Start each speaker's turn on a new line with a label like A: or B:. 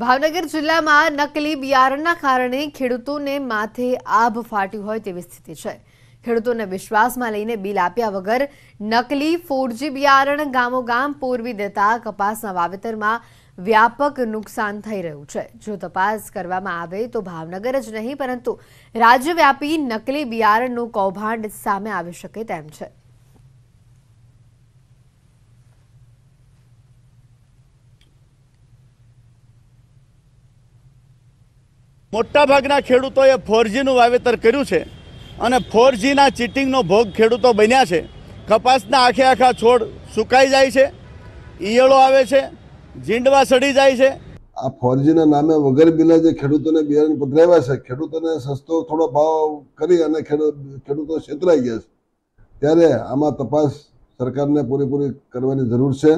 A: ભાવનગર જિલ્લામાં નકલી બિયારણના કારણે ખેડૂતોને માથે આભ ફાટ્યું હોય તેવી સ્થિતિ છે ખેડૂતોને વિશ્વાસમાં લઈને બિલ આપ્યા વગર નકલી ફોરજી બિયારણ ગામોગામ પૂરવી દેતા કપાસના વાવેતરમાં વ્યાપક નુકસાન થઈ રહ્યું છે જો તપાસ કરવામાં આવે તો ભાવનગર જ નહીં પરંતુ રાજ્યવ્યાપી નકલી બિયારણનું કૌભાંડ સામે આવી શકે તેમ છે
B: મોટાભાગના ખેડૂતોએ ફોરજીનું વાવેતર કર્યું છે અને ફોરજીના ચીટિંગનો ભોગ ખેડૂતો બન્યા છે કપાસના આખે આખા છોડ સુકાઈ જાય છે ઈયળો આવે છે જીંડવા સડી જાય છે આ
C: ફોરજીના નામે વગર બિલે જે ખેડૂતોને બિયારણ પધરાવ્યા છે ખેડૂતોને સસ્તો થોડો ભાવ
D: કરી અને ખેડૂતો છેતરાઈ ગયા છે
E: ત્યારે આમાં તપાસ સરકારને પૂરેપૂરી કરવાની જરૂર છે